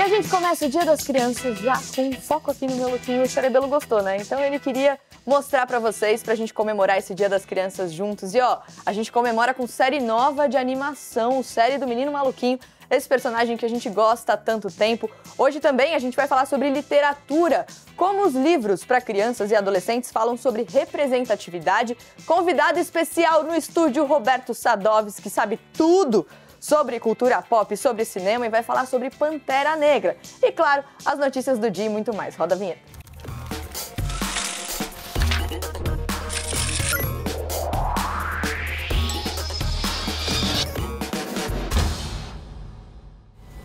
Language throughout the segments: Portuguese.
E a gente começa o Dia das Crianças já com foco aqui no meu lookinho. O Cerebelo gostou, né? Então ele queria mostrar para vocês pra gente comemorar esse Dia das Crianças juntos. E ó, a gente comemora com série nova de animação, série do Menino Maluquinho esse personagem que a gente gosta há tanto tempo. Hoje também a gente vai falar sobre literatura, como os livros para crianças e adolescentes falam sobre representatividade. Convidado especial no estúdio Roberto Sadovski, que sabe tudo sobre cultura pop, sobre cinema e vai falar sobre Pantera Negra. E claro, as notícias do dia e muito mais. Roda a vinheta.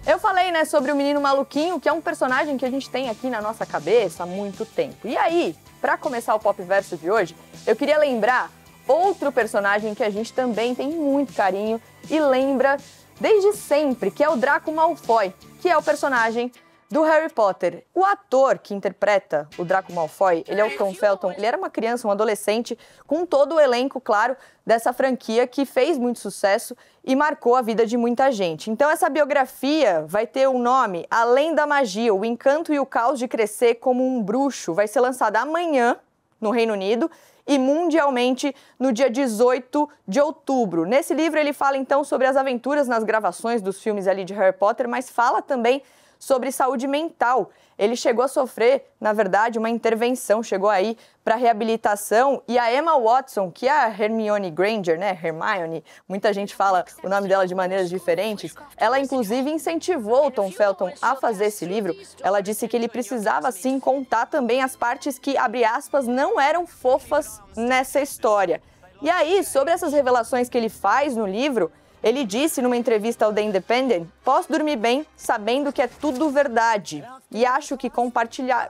Eu falei, né, sobre o menino maluquinho, que é um personagem que a gente tem aqui na nossa cabeça há muito tempo. E aí, para começar o Pop Verso de hoje, eu queria lembrar outro personagem que a gente também tem muito carinho e lembra desde sempre, que é o Draco Malfoy, que é o personagem do Harry Potter. O ator que interpreta o Draco Malfoy, ele é o Tom Felton. Ele era uma criança, um adolescente, com todo o elenco, claro, dessa franquia que fez muito sucesso e marcou a vida de muita gente. Então essa biografia vai ter o nome Além da Magia, o Encanto e o Caos de Crescer como um Bruxo. Vai ser lançada amanhã no Reino Unido e mundialmente no dia 18 de outubro. Nesse livro ele fala então sobre as aventuras nas gravações dos filmes ali de Harry Potter, mas fala também sobre saúde mental. Ele chegou a sofrer, na verdade, uma intervenção, chegou aí para reabilitação e a Emma Watson, que é a Hermione Granger, né, Hermione, muita gente fala o nome dela de maneiras diferentes, ela inclusive incentivou o Tom Felton a fazer esse livro. Ela disse que ele precisava sim contar também as partes que, abre aspas, não eram fofas nessa história. E aí, sobre essas revelações que ele faz no livro, ele disse numa entrevista ao The Independent: Posso dormir bem sabendo que é tudo verdade. E acho que compartilhá-lo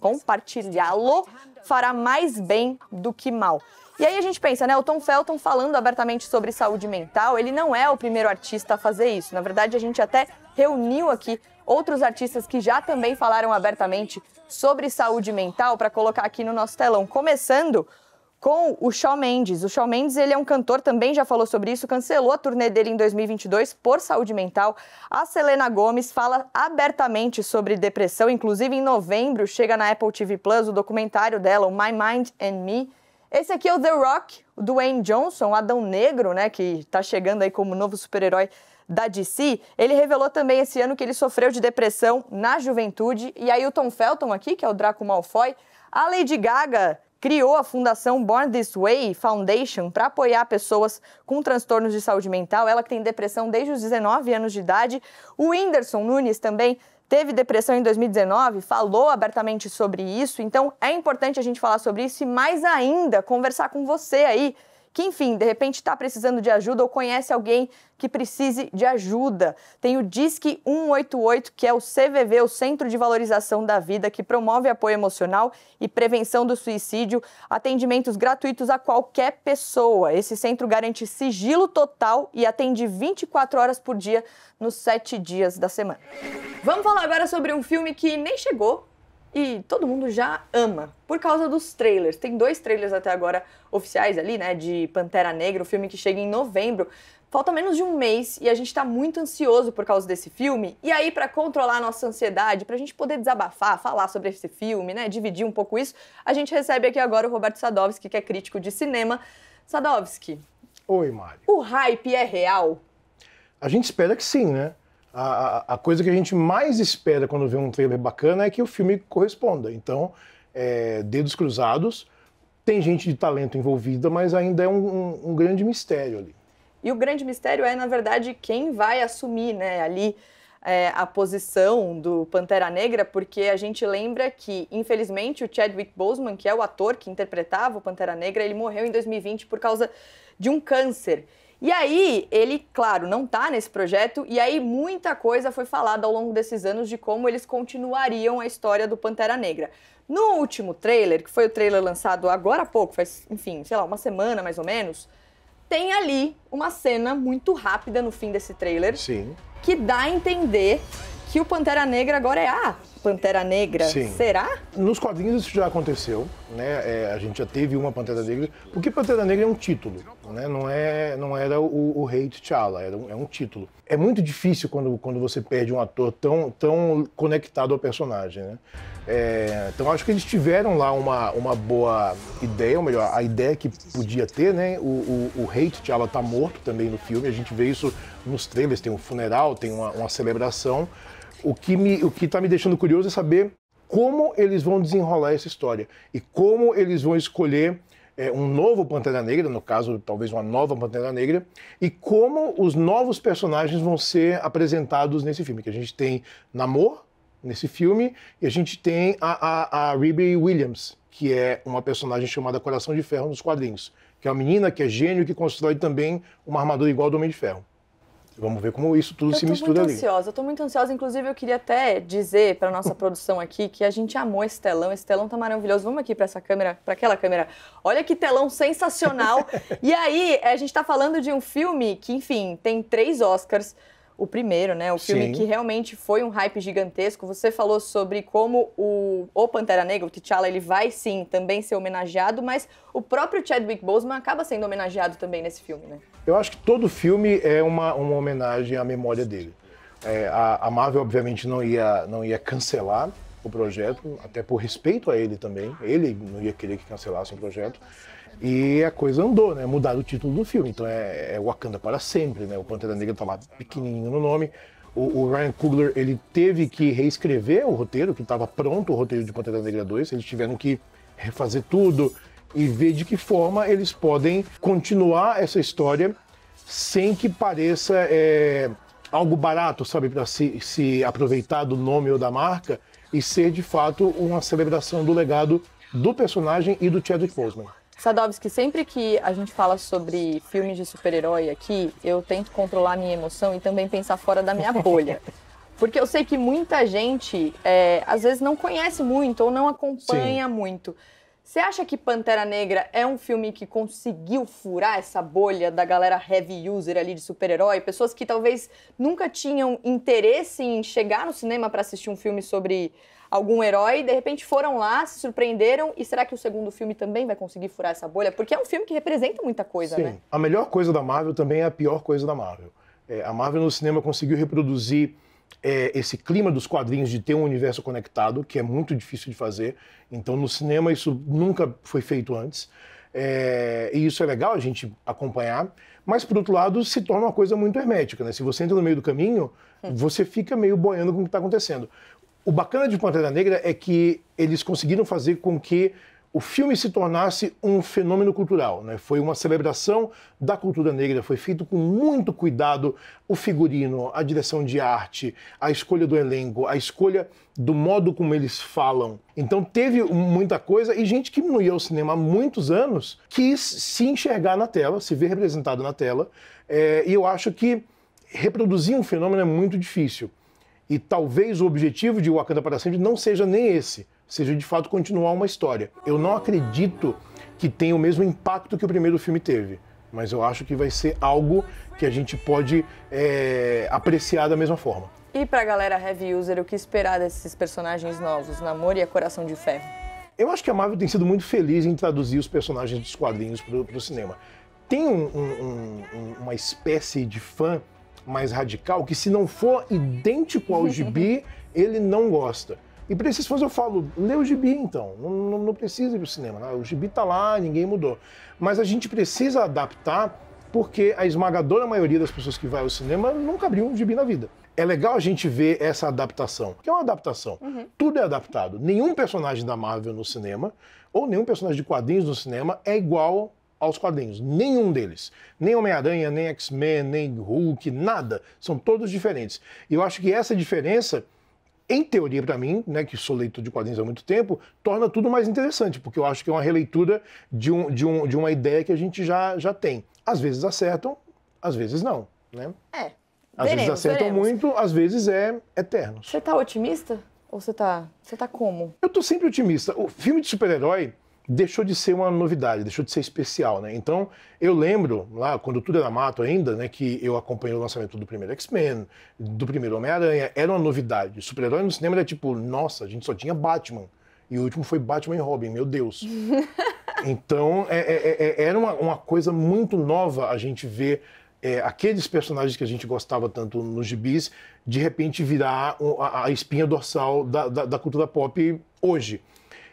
compartilhá fará mais bem do que mal. E aí a gente pensa, né? O Tom Felton falando abertamente sobre saúde mental, ele não é o primeiro artista a fazer isso. Na verdade, a gente até reuniu aqui outros artistas que já também falaram abertamente sobre saúde mental para colocar aqui no nosso telão. Começando com o Shawn Mendes. O Shawn Mendes, ele é um cantor, também já falou sobre isso, cancelou a turnê dele em 2022 por saúde mental. A Selena Gomes fala abertamente sobre depressão, inclusive em novembro chega na Apple TV Plus o documentário dela, o My Mind and Me. Esse aqui é o The Rock, o Dwayne Johnson, Adão Negro, né, que está chegando aí como novo super-herói da DC, ele revelou também esse ano que ele sofreu de depressão na juventude. E aí o Tom Felton aqui, que é o Draco Malfoy, a Lady Gaga criou a fundação Born This Way Foundation para apoiar pessoas com transtornos de saúde mental. Ela que tem depressão desde os 19 anos de idade. O Whindersson Nunes também teve depressão em 2019, falou abertamente sobre isso. Então é importante a gente falar sobre isso e mais ainda conversar com você aí que, enfim, de repente está precisando de ajuda ou conhece alguém que precise de ajuda. Tem o Disque 188, que é o CVV, o Centro de Valorização da Vida, que promove apoio emocional e prevenção do suicídio, atendimentos gratuitos a qualquer pessoa. Esse centro garante sigilo total e atende 24 horas por dia nos sete dias da semana. Vamos falar agora sobre um filme que nem chegou e todo mundo já ama por causa dos trailers. Tem dois trailers até agora oficiais ali, né, de Pantera Negra, o filme que chega em novembro. Falta menos de um mês e a gente está muito ansioso por causa desse filme. E aí, para controlar a nossa ansiedade, para a gente poder desabafar, falar sobre esse filme, né, dividir um pouco isso, a gente recebe aqui agora o Roberto Sadovski, que é crítico de cinema. Sadovski. Oi, Mário. O hype é real? A gente espera que sim, né? a, a, coisa que a gente mais espera quando vê um trailer bacana é que o filme corresponda. Então, é, Dedos Cruzados, tem gente de talento envolvida, mas ainda é um, um, um, grande mistério ali. E o grande mistério é, na verdade, quem vai assumir né, ali é, a posição do Pantera Negra, porque a gente lembra que, infelizmente, o Chadwick Boseman, que é o ator que interpretava o Pantera Negra, ele morreu em 2020 por causa de um câncer. E aí, ele, claro, não tá nesse projeto, e aí muita coisa foi falada ao longo desses anos de como eles continuariam a história do Pantera Negra. No último trailer, que foi o trailer lançado agora há pouco, faz, enfim, sei lá, uma semana mais ou menos, tem ali uma cena muito rápida no fim desse trailer. Sim. Que dá a entender que o Pantera Negra agora é a Pantera Negra. Sim. Será? Nos quadrinhos isso já aconteceu, né? É, a gente já teve uma Pantera Negra, porque Pantera Negra é um título, né? Não, é, não era o, o rei T'Challa, era um, é um título. É muito difícil quando, quando você perde um ator tão, tão conectado ao personagem, né? É, então acho que eles tiveram lá uma, uma boa ideia, ou melhor, a ideia que podia ter, né? O, o, o rei T'Challa tá morto também no filme, a gente vê isso nos trailers, tem um funeral, tem uma, uma celebração. O que está me deixando curioso é saber como eles vão desenrolar essa história e como eles vão escolher é, um novo Pantera Negra, no caso, talvez uma nova Pantera Negra, e como os novos personagens vão ser apresentados nesse filme. Que a gente tem Namor nesse filme e a gente tem a, a, a Ruby Williams, que é uma personagem chamada Coração de Ferro nos quadrinhos, que é uma menina que é gênio que constrói também uma armadura igual ao do Homem de Ferro. Vamos ver como isso tudo eu se mistura ali. Eu tô muito ansiosa, eu tô muito ansiosa. Inclusive, eu queria até dizer para nossa produção aqui que a gente amou esse telão. Esse telão tá maravilhoso. Vamos aqui para essa câmera, para aquela câmera. Olha que telão sensacional. e aí, eh, a gente tá falando de um filme que, enfim, tem três Oscars o primeiro, né? O filme Sim. que realmente foi um hype gigantesco. Você falou sobre como o, o Pantera Negra, o T'Challa, ele vai sim também ser homenageado, mas o próprio Chadwick Boseman acaba sendo homenageado também nesse filme, né? Eu acho que todo filme é uma, uma homenagem à memória dele. É, a, a Marvel, obviamente, não ia, não ia cancelar o projeto, até por respeito a ele também. Ele não ia querer que cancelasse o projeto. E a coisa andou, né? Mudaram o título do filme. Então é, é Wakanda para sempre, né? O Pantera Negra tá lá pequenininho no nome. O, o Ryan Coogler, ele teve que reescrever o roteiro, que estava pronto o roteiro de Pantera Negra 2. Eles tiveram que refazer tudo e ver de que forma eles podem continuar essa história sem que pareça é, algo barato, sabe? Para se, se aproveitar do nome ou da marca e ser, de fato, uma celebração do legado do personagem e do Chadwick Boseman. Sadovski, sempre que a gente fala sobre filmes de super-herói aqui, eu tento controlar a minha emoção e também pensar fora da minha bolha. Porque eu sei que muita gente, é, às vezes, não conhece muito ou não acompanha Sim. muito. Você acha que Pantera Negra é um filme que conseguiu furar essa bolha da galera heavy user ali de super-herói? Pessoas que talvez nunca tinham interesse em chegar no cinema para assistir um filme sobre algum herói, de repente foram lá, se surpreenderam, e será que o segundo filme também vai conseguir furar essa bolha? Porque é um filme que representa muita coisa, Sim. né? A melhor coisa da Marvel também é a pior coisa da Marvel. É, a Marvel no cinema conseguiu reproduzir é, esse clima dos quadrinhos de ter um universo conectado, que é muito difícil de fazer. Então, no cinema, isso nunca foi feito antes. É, e isso é legal a gente acompanhar. Mas, por outro lado, se torna uma coisa muito hermética. Né? Se você entra no meio do caminho, hum. você fica meio boiando com o que está acontecendo. O bacana de Pantera Negra é que eles conseguiram fazer com que o filme se tornasse um fenômeno cultural. Né? Foi uma celebração da cultura negra, foi feito com muito cuidado o figurino, a direção de arte, a escolha do elenco, a escolha do modo como eles falam. Então teve muita coisa e gente que não ia ao cinema há muitos anos quis se enxergar na tela, se ver representado na tela. É, e eu acho que reproduzir um fenômeno é muito difícil. E talvez o objetivo de Wakanda para sempre não seja nem esse seja de fato continuar uma história. Eu não acredito que tenha o mesmo impacto que o primeiro filme teve, mas eu acho que vai ser algo que a gente pode é, apreciar da mesma forma. E para a galera heavy user, o que esperar desses personagens novos, Namor e a Coração de Ferro? Eu acho que a Marvel tem sido muito feliz em traduzir os personagens dos quadrinhos para o cinema. Tem um, um, um, uma espécie de fã mais radical que, se não for idêntico ao gibi, ele não gosta. E para esses fãs eu falo, lê o gibi então, não, não, não precisa ir para o cinema, né? o gibi está lá, ninguém mudou. Mas a gente precisa adaptar porque a esmagadora maioria das pessoas que vai ao cinema nunca abriu um gibi na vida. É legal a gente ver essa adaptação, que é uma adaptação. Uhum. Tudo é adaptado. Nenhum personagem da Marvel no cinema, ou nenhum personagem de quadrinhos no cinema, é igual aos quadrinhos. Nenhum deles. Nem Homem-Aranha, nem X-Men, nem Hulk, nada. São todos diferentes. E eu acho que essa diferença em teoria, para mim, né, que sou leitor de quadrinhos há muito tempo, torna tudo mais interessante, porque eu acho que é uma releitura de, um, de, um, de uma ideia que a gente já, já tem. Às vezes acertam, às vezes não, né? É. Às veremos, vezes acertam veremos. muito, às vezes é eterno. Você tá otimista? Ou você tá, você tá como? Eu tô sempre otimista. O filme de super-herói, deixou de ser uma novidade, deixou de ser especial, né? Então, eu lembro lá, quando tudo era mato ainda, né, que eu acompanhei o lançamento do primeiro X-Men, do primeiro Homem-Aranha, era uma novidade. Super-herói no cinema era tipo, nossa, a gente só tinha Batman. E o último foi Batman e Robin, meu Deus. então, é, é, é, é, era uma, uma, coisa muito nova a gente ver é, aqueles personagens que a gente gostava tanto nos gibis, de repente virar a, a espinha dorsal da, da, da cultura pop hoje.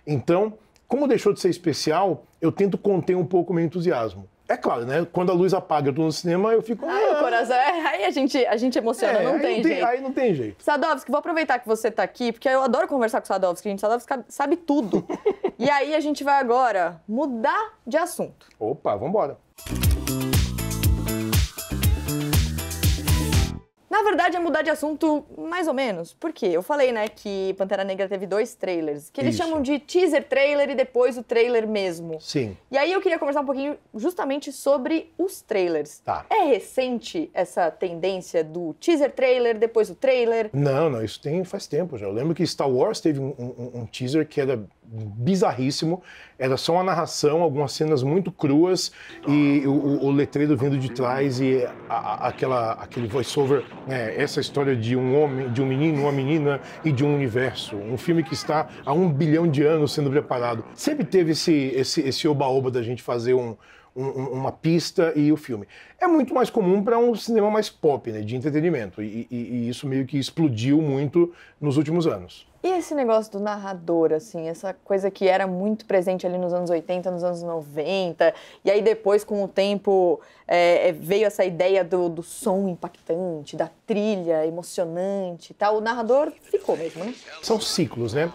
Então, como deixou de ser especial, eu tento conter um pouco o meu entusiasmo. É claro, né? Quando a luz apaga, eu tô no cinema, eu fico. Ah, o coração. É, aí a gente, a gente emociona, é, não tem, tem jeito. Aí não tem jeito. Sadovski, vou aproveitar que você tá aqui, porque eu adoro conversar com o Sadovski, gente. Sadovski sabe tudo. e aí a gente vai agora mudar de assunto. Opa, vambora. Na verdade, é mudar de assunto mais ou menos. Por quê? Eu falei, né, que Pantera Negra teve dois trailers, que eles Isso. chamam de teaser trailer e depois o trailer mesmo. Sim. E aí eu queria conversar um pouquinho justamente sobre os trailers. Tá. É recente essa tendência do teaser trailer, depois o trailer? Não, não, isso tem faz tempo já. Eu lembro que Star Wars teve um, um, um teaser que era bizarríssimo. Era só uma narração, algumas cenas muito cruas e o, o letreiro vindo de trás e a, a, aquela, aquele voiceover, né? essa história de um homem, de um menino, uma menina e de um universo. Um filme que está há um bilhão de anos sendo preparado. Sempre teve esse esse esse oba-oba da gente fazer um, uma pista e o filme. É muito mais comum para um cinema mais pop, né, de entretenimento, e, e, e, isso meio que explodiu muito nos últimos anos. E esse negócio do narrador, assim, essa coisa que era muito presente ali nos anos 80, nos anos 90, e aí depois, com o tempo, é, é, veio essa ideia do, do som impactante, da trilha emocionante e tal. O narrador ficou mesmo, né? São ciclos, né?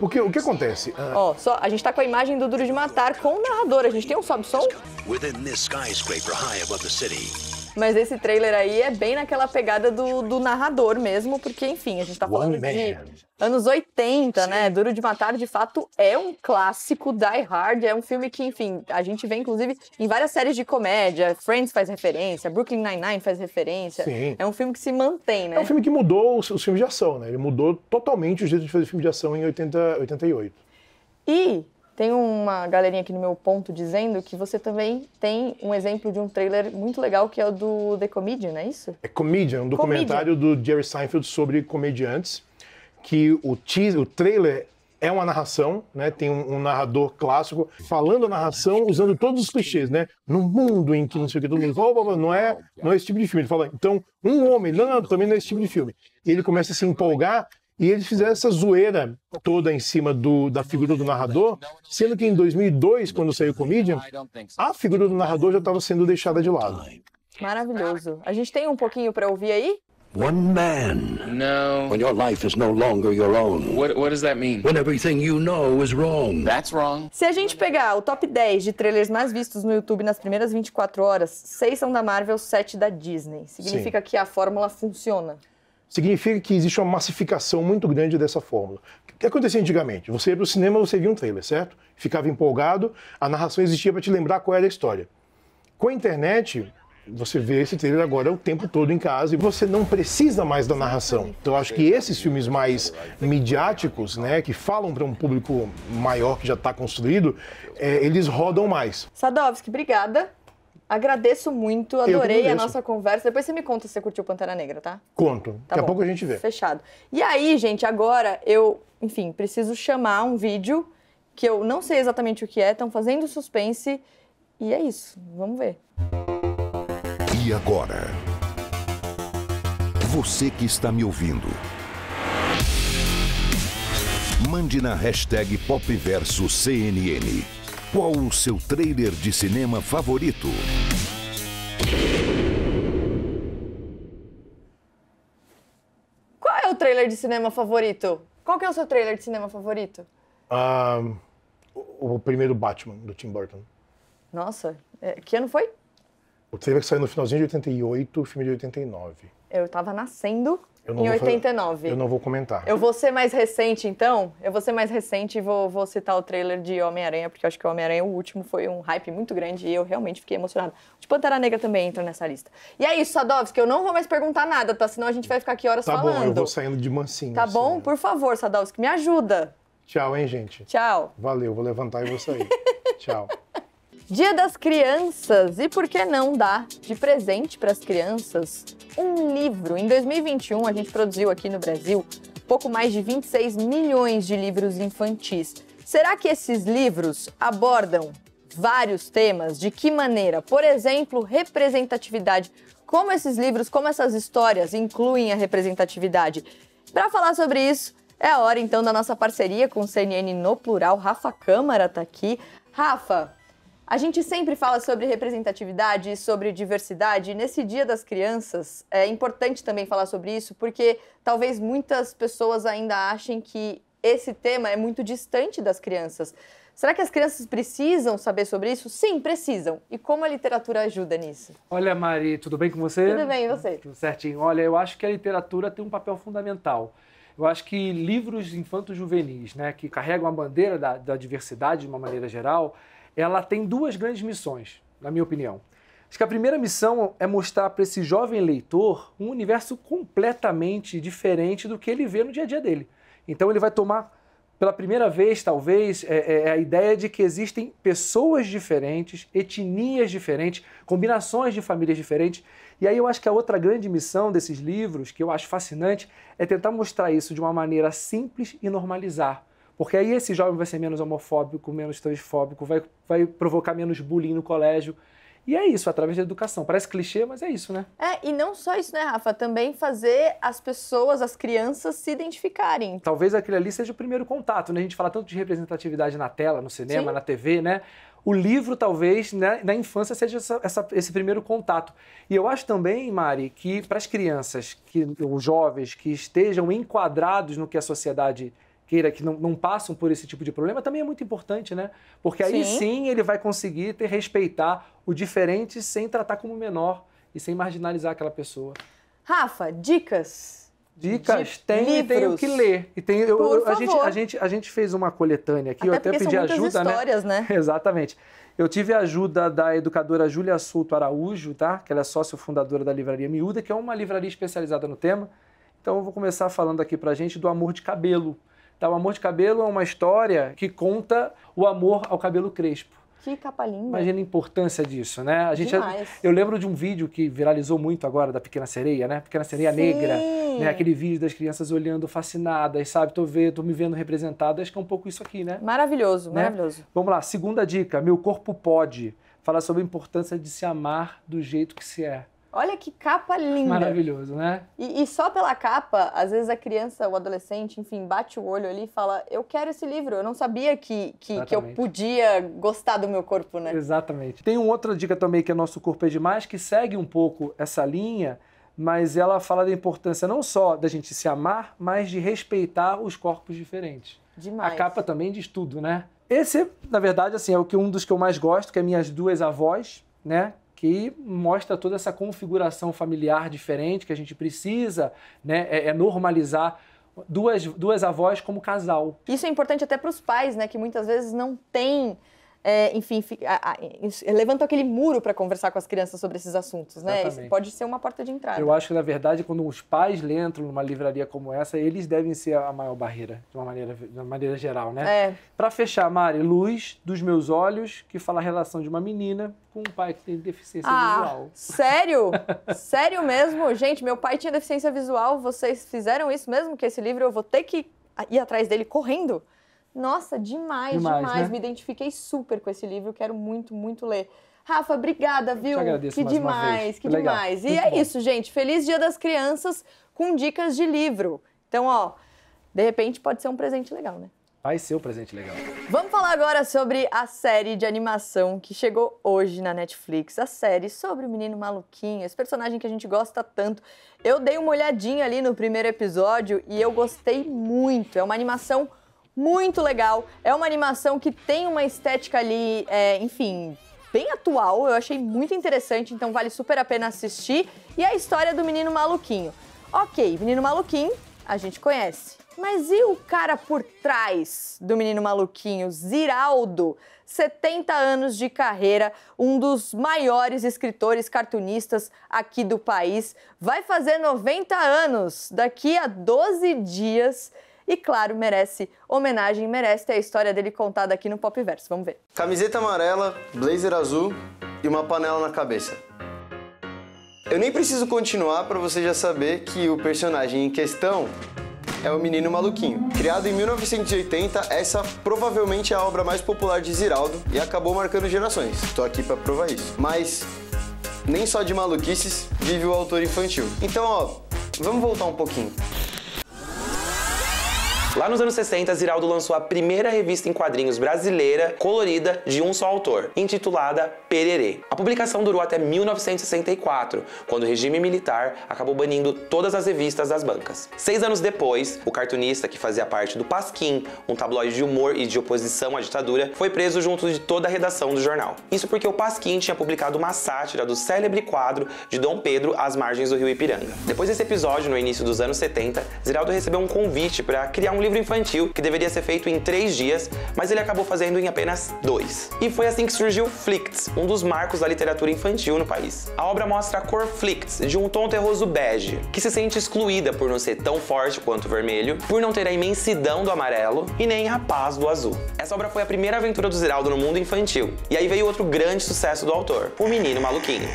Porque o que acontece? Ah, Ó, só, a gente tá com a imagem do Duro de Matar com o narrador. A gente tem um sobe-som? Within this skyscraper high above the city. Mas esse trailer aí é bem naquela pegada do, do narrador mesmo, porque, enfim, a gente tá falando de anos 80, né? Duro de Matar, de fato, é um clássico Die Hard. É um filme que, enfim, a gente vê, inclusive, em várias séries de comédia. Friends faz referência, Brooklyn Nine-Nine faz referência. Sim. É um filme que se mantém, né? É um filme que mudou os, os filmes de ação, né? Ele mudou totalmente o jeito de fazer filme de ação em 80, 88. E tem uma galerinha aqui no meu ponto dizendo que você também tem um exemplo de um trailer muito legal que é o do The Comedian, é isso? É Comedian, um documentário Comedian. do Jerry Seinfeld sobre comediantes, que o, teaser, o trailer é uma narração, né? Tem um, um, narrador clássico falando a narração, usando todos os clichês, né? No mundo em que não sei o que, todo mundo Fala, não é, não é esse tipo de filme. Ele fala, então, um homem, não, não, também não é esse tipo de filme. E ele começa a se empolgar e eles fizeram essa zoeira toda em cima do, da figura do narrador, sendo que em 2002, quando saiu Comedian, a figura do narrador já estava sendo deixada de lado. Maravilhoso. A gente tem um pouquinho para ouvir aí? One man. No. When your life is no longer your own. What, what does that mean? When everything you know is wrong. That's wrong. Se a gente pegar o top 10 de trailers mais vistos no YouTube nas primeiras 24 horas, 6 são da Marvel, 7 da Disney. Significa Sim. que a fórmula funciona significa que existe uma massificação muito grande dessa fórmula. O que acontecia antigamente? Você ia para o cinema, você via um trailer, certo? Ficava empolgado, a narração existia para te lembrar qual era a história. Com a internet, você vê esse trailer agora o tempo todo em casa e você não precisa mais da narração. Então acho que esses filmes mais midiáticos, né, que falam para um público maior que já está construído, é, eles rodam mais. Sadovski, obrigada. Agradeço muito, adorei a nossa conversa. Depois você me conta se você curtiu Pantera Negra, tá? Conto. Tá Daqui bom. a pouco a gente vê. Fechado. E aí, gente, agora eu, enfim, preciso chamar um vídeo que eu não sei exatamente o que é, estão fazendo suspense. E é isso. Vamos ver. E agora? Você que está me ouvindo. Mande na hashtag PopVersoCNN. CNN qual o seu trailer de cinema favorito? Qual é o trailer de cinema favorito? Qual que é o seu trailer de cinema favorito? Ah, o, primeiro Batman, do Tim Burton. Nossa, é, que ano foi? O trailer que saiu no finalzinho de 88, o filme de 89. Eu tava nascendo eu não em 89. Vou, eu não vou comentar. Eu vou ser mais recente, então. Eu vou ser mais recente e vou, vou citar o trailer de Homem-Aranha, porque eu acho que o Homem-Aranha, o último, foi um hype muito grande e eu realmente fiquei emocionada. O de Pantera Negra também entra nessa lista. E é isso, Sadovski. Eu não vou mais perguntar nada, tá? Senão a gente vai ficar aqui horas tá falando. Tá bom, eu vou saindo de mansinho. Tá bom? Assim, né? Por favor, Sadovski, me ajuda. Tchau, hein, gente? Tchau. Valeu, vou levantar e vou sair. Tchau. Dia das Crianças e por que não dar de presente para as crianças um livro? Em 2021 a gente produziu aqui no Brasil pouco mais de 26 milhões de livros infantis. Será que esses livros abordam vários temas? De que maneira? Por exemplo, representatividade. Como esses livros, como essas histórias incluem a representatividade? Para falar sobre isso, é a hora então da nossa parceria com o CNN no plural. Rafa Câmara está aqui. Rafa, a gente sempre fala sobre representatividade, sobre diversidade. Nesse Dia das Crianças, é importante também falar sobre isso, porque talvez muitas pessoas ainda achem que esse tema é muito distante das crianças. Será que as crianças precisam saber sobre isso? Sim, precisam. E como a literatura ajuda nisso? Olha, Mari, tudo bem com você? Tudo bem, e você? Tudo certinho. Olha, eu acho que a literatura tem um papel fundamental. Eu acho que livros infantos juvenis, né, que carregam a bandeira da, da diversidade de uma maneira geral, ela tem duas grandes missões, na minha opinião. Acho que a primeira missão é mostrar para esse jovem leitor um universo completamente diferente do que ele vê no dia a dia dele. Então ele vai tomar pela primeira vez, talvez, é, é, é a ideia de que existem pessoas diferentes, etnias diferentes, combinações de famílias diferentes. E aí eu acho que a outra grande missão desses livros, que eu acho fascinante, é tentar mostrar isso de uma maneira simples e normalizar. Porque aí esse jovem vai ser menos homofóbico, menos transfóbico, vai, vai provocar menos bullying no colégio. E é isso, através da educação. Parece clichê, mas é isso, né? É, e não só isso, né, Rafa? Também fazer as pessoas, as crianças, se identificarem. Talvez aquele ali seja o primeiro contato, né? A gente fala tanto de representatividade na tela, no cinema, Sim. na TV, né? O livro, talvez, né, na infância, seja essa, essa, esse primeiro contato. E eu acho também, Mari, que para as crianças, que os jovens que estejam enquadrados no que a sociedade queira que não, não, passam por esse tipo de problema também é muito importante, né? Porque aí sim, sim ele vai conseguir ter, respeitar o diferente sem tratar como menor e sem marginalizar aquela pessoa. Rafa, dicas. Dicas tem, tem tenho que ler. E tem, eu, a, gente, a, gente, a gente fez uma coletânea aqui, até eu até pedi são ajuda. Né? histórias, né? né? Exatamente. Eu tive a ajuda da educadora Júlia Souto Araújo, tá? Que ela é sócio fundadora da Livraria Miúda, que é uma livraria especializada no tema. Então eu vou começar falando aqui pra gente do amor de cabelo então, O Amor de Cabelo é uma história que conta o amor ao cabelo crespo. Que capa linda. Imagina a importância disso, né? A gente, eu lembro de um vídeo que viralizou muito agora da Pequena Sereia, né? Pequena Sereia Sim. Negra, né? Aquele vídeo das crianças olhando fascinadas, sabe? Tô vendo, tô me vendo representada. Acho que é um pouco isso aqui, né? Maravilhoso, né? maravilhoso. Vamos lá, segunda dica, meu corpo pode. Falar sobre a importância de se amar do jeito que se é. Olha que capa linda. Maravilhoso, né? E, e, só pela capa, às vezes a criança, o adolescente, enfim, bate o olho ali e fala: Eu quero esse livro, eu não sabia que, que, que, eu podia gostar do meu corpo, né? Exatamente. Tem uma outra dica também que é Nosso Corpo é Demais, que segue um pouco essa linha, mas ela fala da importância não só da gente se amar, mas de respeitar os corpos diferentes. Demais. A capa também diz tudo, né? Esse, na verdade, assim, é o que um dos que eu mais gosto, que é minhas duas avós, né? que mostra toda essa configuração familiar diferente que a gente precisa, né? É, é normalizar duas, duas avós como casal. Isso é importante até para os pais, né? Que muitas vezes não têm é, enfim, a, a, é, aquele muro para conversar com as crianças sobre esses assuntos, né? Isso pode ser uma porta de entrada. Eu acho que, na verdade, quando os pais entram numa livraria como essa, eles devem ser a maior barreira, de uma maneira, de uma maneira geral, né? É. Para fechar, Mari, Luz dos Meus Olhos, que fala a relação de uma menina com um pai que tem deficiência ah, visual. Sério? sério mesmo? Gente, meu pai tinha deficiência visual, vocês fizeram isso mesmo? Que esse livro eu vou ter que ir atrás dele correndo? Nossa, demais, demais. demais. Né? Me identifiquei super com esse livro, quero muito, muito ler. Rafa, obrigada, viu? Eu te agradeço que demais, que Legal. demais. E é bom. isso, gente. Feliz Dia das Crianças com dicas de livro. Então, ó, de repente pode ser um presente legal, né? Vai ser um presente legal. Vamos falar agora sobre a série de animação que chegou hoje na Netflix. A série sobre o menino maluquinho, esse personagem que a gente gosta tanto. Eu dei uma olhadinha ali no primeiro episódio e eu gostei muito. É uma animação muito legal. É uma animação que tem uma estética ali, é, enfim, bem atual. Eu achei muito interessante, então vale super a pena assistir. E a história do menino maluquinho. Ok, menino maluquinho, a gente conhece. Mas e o cara por trás do menino maluquinho, Ziraldo? 70 anos de carreira, um dos maiores escritores cartunistas aqui do país. Vai fazer 90 anos daqui a 12 dias e claro, merece homenagem, merece ter a história dele contada aqui no Pop Verso. Vamos ver. Camiseta amarela, blazer azul e uma panela na cabeça. Eu nem preciso continuar para você já saber que o personagem em questão é o Menino Maluquinho. Criado em 1980, essa provavelmente é a obra mais popular de Ziraldo e acabou marcando gerações. Estou aqui para provar isso. Mas nem só de maluquices vive o autor infantil. Então, ó, vamos voltar um pouquinho. Lá nos anos 60, Ziraldo lançou a primeira revista em quadrinhos brasileira colorida de um só autor, intitulada Pererê. A publicação durou até 1964, quando o regime militar acabou banindo todas as revistas das bancas. Seis anos depois, o cartunista que fazia parte do Pasquim, um tabloide de humor e de oposição à ditadura, foi preso junto de toda a redação do jornal. Isso porque o Pasquim tinha publicado uma sátira do célebre quadro de Dom Pedro às margens do rio Ipiranga. Depois desse episódio, no início dos anos 70, Ziraldo recebeu um convite para criar um um livro infantil que deveria ser feito em três dias, mas ele acabou fazendo em apenas dois. E foi assim que surgiu Flicts, um dos marcos da literatura infantil no país. A obra mostra a cor Flicts de um tom terroso bege, que se sente excluída por não ser tão forte quanto o vermelho, por não ter a imensidão do amarelo e nem a paz do azul. Essa obra foi a primeira aventura do Ziraldo no mundo infantil, e aí veio outro grande sucesso do autor, O Menino Maluquinho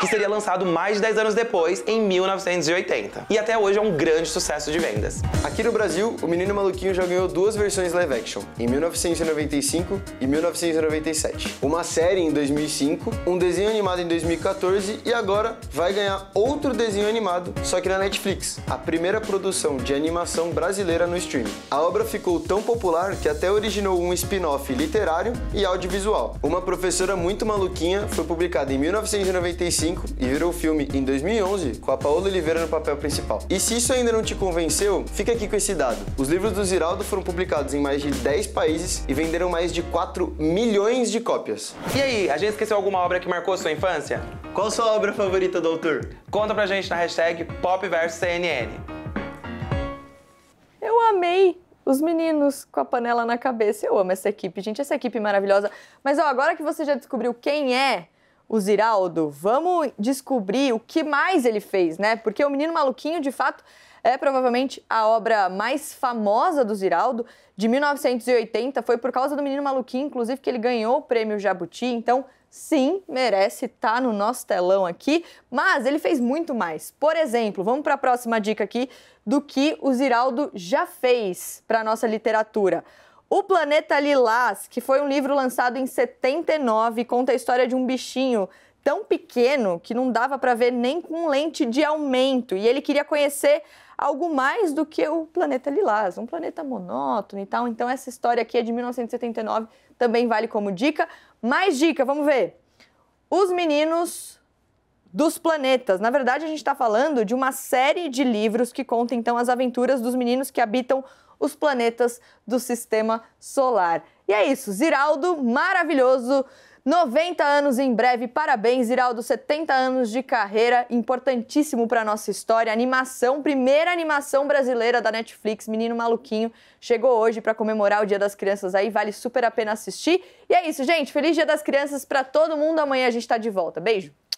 que seria lançado mais de 10 anos depois, em 1980. E até hoje é um grande sucesso de vendas. Aqui no Brasil, o Menino Maluquinho já ganhou duas versões live action, em 1995 e 1997. Uma série em 2005, um desenho animado em 2014 e agora vai ganhar outro desenho animado, só que na Netflix, a primeira produção de animação brasileira no streaming. A obra ficou tão popular que até originou um spin-off literário e audiovisual. Uma professora muito maluquinha foi publicada em 1995 e virou filme em 2011 com a Paola Oliveira no papel principal. E se isso ainda não te convenceu, fica aqui com esse dado. Os livros do Ziraldo foram publicados em mais de 10 países e venderam mais de 4 milhões de cópias. E aí, a gente esqueceu alguma obra que marcou sua infância? Qual sua obra favorita do autor? Conta pra gente na hashtag cnn Eu amei os meninos com a panela na cabeça. Eu amo essa equipe, gente, essa equipe maravilhosa. Mas ó, agora que você já descobriu quem é o Ziraldo, vamos descobrir o que mais ele fez, né? Porque o Menino Maluquinho, de fato, é provavelmente a obra mais famosa do Ziraldo, de 1980. Foi por causa do Menino Maluquinho, inclusive, que ele ganhou o prêmio Jabuti. Então, sim, merece estar tá no nosso telão aqui, mas ele fez muito mais. Por exemplo, vamos para a próxima dica aqui do que o Ziraldo já fez para nossa literatura. O Planeta Lilás, que foi um livro lançado em 79, conta a história de um bichinho tão pequeno que não dava para ver nem com lente de aumento. E ele queria conhecer algo mais do que o planeta lilás, um planeta monótono e tal. Então essa história aqui é de 1979, também vale como dica. Mais dica, vamos ver. Os meninos dos planetas. Na verdade, a gente está falando de uma série de livros que conta então as aventuras dos meninos que habitam os planetas do sistema solar. E é isso, Ziraldo, maravilhoso. 90 anos em breve, parabéns, Ziraldo. 70 anos de carreira, importantíssimo para nossa história. Animação, primeira animação brasileira da Netflix, Menino Maluquinho, chegou hoje para comemorar o Dia das Crianças aí, vale super a pena assistir. E é isso, gente. Feliz Dia das Crianças para todo mundo. Amanhã a gente está de volta. Beijo.